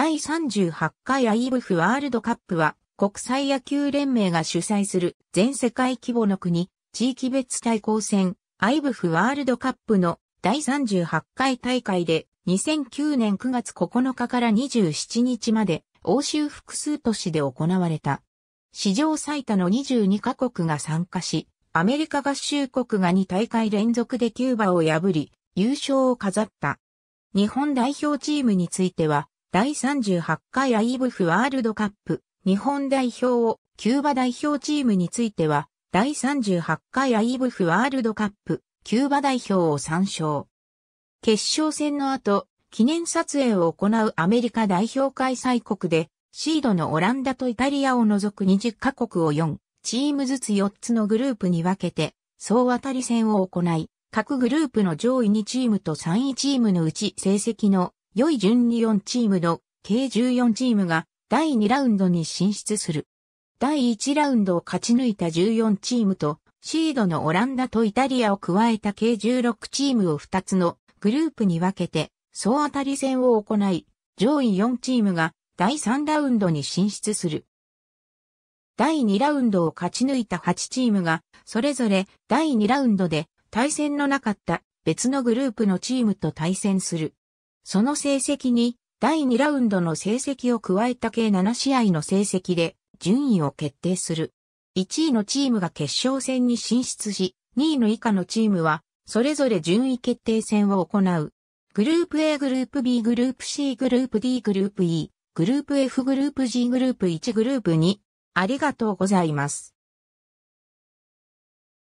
第38回 IBF ワールドカップは国際野球連盟が主催する全世界規模の国、地域別対抗戦 IBF ワールドカップの第38回大会で2009年9月9日から27日まで欧州複数都市で行われた。史上最多の22カ国が参加し、アメリカ合衆国が2大会連続でキューバを破り、優勝を飾った。日本代表チームについては、第38回アイブフワールドカップ日本代表をキューバ代表チームについては、第38回アイブフワールドカップキューバ代表を参照。決勝戦の後、記念撮影を行うアメリカ代表開催国で、シードのオランダとイタリアを除く20カ国を4、チームずつ4つのグループに分けて、総当たり戦を行い、各グループの上位2チームと3位チームのうち成績の良い順に4チームの計14チームが第2ラウンドに進出する。第1ラウンドを勝ち抜いた14チームとシードのオランダとイタリアを加えた計16チームを2つのグループに分けて総当たり戦を行い、上位4チームが第3ラウンドに進出する。第2ラウンドを勝ち抜いた8チームが、それぞれ第2ラウンドで対戦のなかった別のグループのチームと対戦する。その成績に第2ラウンドの成績を加えた計7試合の成績で順位を決定する。1位のチームが決勝戦に進出し、2位の以下のチームは、それぞれ順位決定戦を行う。グループ A グループ B グループ C グループ D グループ E グループ F グループ G グループ1グループ2ありがとうございます。